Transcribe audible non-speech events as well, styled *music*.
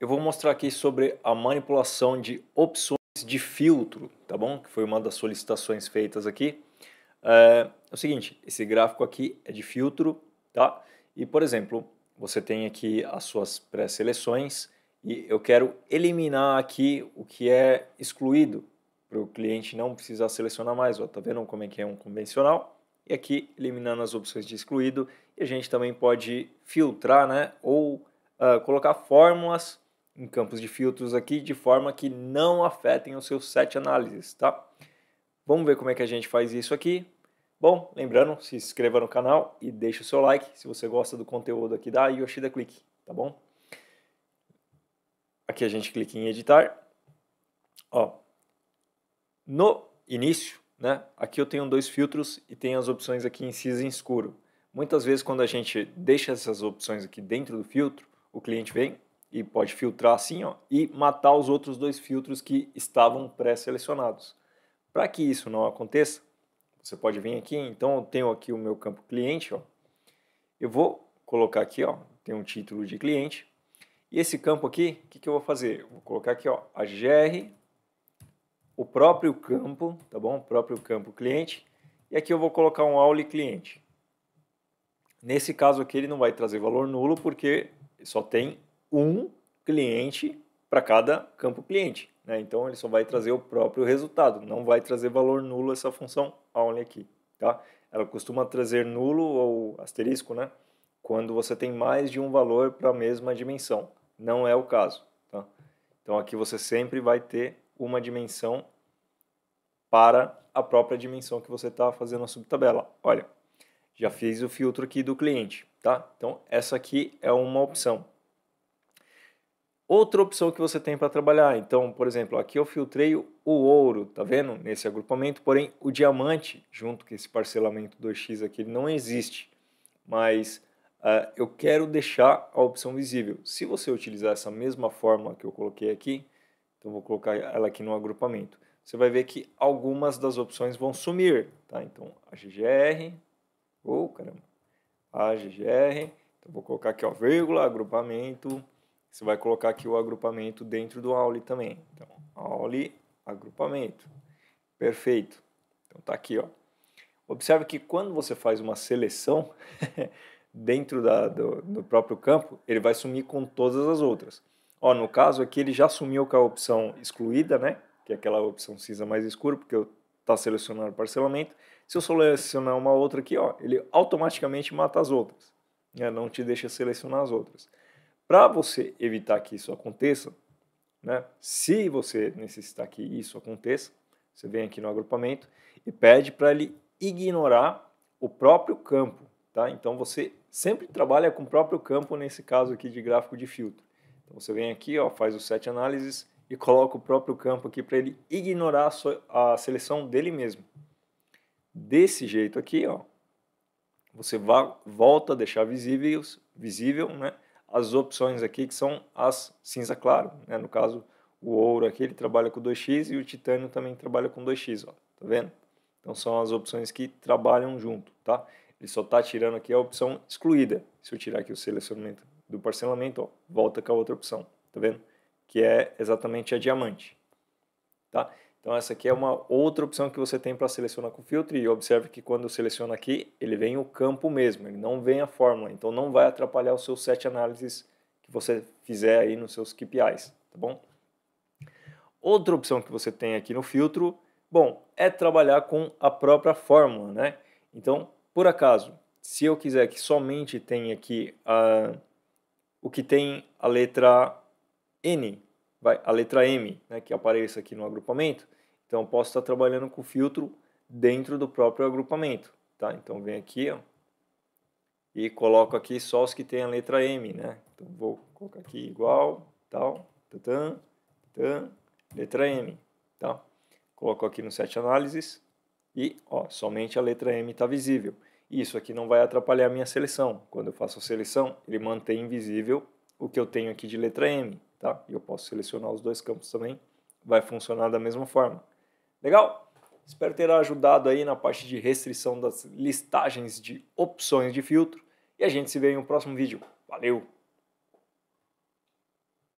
Eu vou mostrar aqui sobre a manipulação de opções de filtro, tá bom? Que foi uma das solicitações feitas aqui. É, é o seguinte, esse gráfico aqui é de filtro, tá? E, por exemplo, você tem aqui as suas pré-seleções e eu quero eliminar aqui o que é excluído para o cliente não precisar selecionar mais. Ó, tá vendo como é que é um convencional? E aqui, eliminando as opções de excluído, e a gente também pode filtrar né, ou uh, colocar fórmulas em campos de filtros aqui de forma que não afetem os seus sete análises, tá? Vamos ver como é que a gente faz isso aqui. Bom, lembrando, se inscreva no canal e deixe o seu like se você gosta do conteúdo aqui da Yoshida Click, tá bom? Aqui a gente clica em editar. Ó, no início, né, aqui eu tenho dois filtros e tem as opções aqui em cinza e escuro. Muitas vezes quando a gente deixa essas opções aqui dentro do filtro, o cliente vem e pode filtrar assim, ó, e matar os outros dois filtros que estavam pré-selecionados. Para que isso não aconteça, você pode vir aqui, então eu tenho aqui o meu campo cliente, ó. Eu vou colocar aqui, ó, tem um título de cliente. E esse campo aqui, o que, que eu vou fazer? Eu vou colocar aqui, ó, a GR, o próprio campo, tá bom? O próprio campo cliente. E aqui eu vou colocar um aule cliente. Nesse caso aqui ele não vai trazer valor nulo porque só tem um cliente para cada campo cliente. Né? Então ele só vai trazer o próprio resultado, não vai trazer valor nulo essa função only aqui. Tá? Ela costuma trazer nulo ou asterisco né? quando você tem mais de um valor para a mesma dimensão. Não é o caso. Tá? Então aqui você sempre vai ter uma dimensão para a própria dimensão que você está fazendo a subtabela. Olha, já fiz o filtro aqui do cliente, tá? Então essa aqui é uma opção outra opção que você tem para trabalhar. Então, por exemplo, aqui eu filtrei o ouro, tá vendo? Nesse agrupamento, porém o diamante, junto com esse parcelamento 2x aqui, ele não existe. Mas uh, eu quero deixar a opção visível. Se você utilizar essa mesma forma que eu coloquei aqui, então vou colocar ela aqui no agrupamento, você vai ver que algumas das opções vão sumir, tá? Então, a GGR, ou oh, caramba, a GGR, então vou colocar aqui, ó, vírgula, agrupamento, você vai colocar aqui o agrupamento dentro do aule também. Então, aule, agrupamento. Perfeito. Então tá aqui, ó. Observe que quando você faz uma seleção *laughs* dentro da, do, do, próprio campo, ele vai sumir com todas as outras. Ó, no caso aqui ele já sumiu com a opção excluída, né? Que é aquela opção cinza mais escura, porque eu tá selecionando parcelamento. Se eu selecionar uma outra aqui, ó, ele automaticamente mata as outras. Né? Não te deixa selecionar as outras. Para você evitar que isso aconteça, né, se você necessitar que isso aconteça, você vem aqui no agrupamento e pede para ele ignorar o próprio campo. Tá? Então você sempre trabalha com o próprio campo nesse caso aqui de gráfico de filtro. Então você vem aqui, ó, faz o set análises e coloca o próprio campo aqui para ele ignorar a, sua, a, seleção dele mesmo. Desse jeito aqui, ó, você volta a deixar visíveis, visível né, as opções aqui que são as cinza claro, né? no caso o ouro aqui ele trabalha com 2x e o titânio também trabalha com 2x, ó, tá vendo? Então são as opções que trabalham junto, tá? Ele só tá tirando aqui a opção excluída. Se eu tirar aqui o selecionamento do parcelamento, ó, volta com a outra opção, tá vendo? Que é exatamente a diamante, tá? Então essa aqui é uma outra opção que você tem para selecionar com filtro e observe que quando seleciona aqui, ele vem o campo mesmo, ele não vem a fórmula, então não vai atrapalhar os seus sete análises que você fizer aí nos seus KPIs, tá bom? Outra opção que você tem aqui no filtro, bom, é trabalhar com a própria fórmula, né? Então, por acaso, se eu quiser que somente tenha aqui a, o que tem a letra N, vai a letra M, né, que apareça aqui no agrupamento. Então, eu posso estar trabalhando com o filtro dentro do próprio agrupamento. Tá? Então, vem aqui ó, e coloco aqui só os que têm a letra M. Né? Então, vou colocar aqui igual, tal, tatam, tatam, letra M. Tá? Coloco aqui no set análises e ó, somente a letra M está visível. Isso aqui não vai atrapalhar a minha seleção. Quando eu faço a seleção, ele mantém invisível o que eu tenho aqui de letra M tá? E eu posso selecionar os dois campos também, vai funcionar da mesma forma. Legal? Espero ter ajudado aí na parte de restrição das listagens de opções de filtro e a gente se vê em um próximo vídeo. Valeu!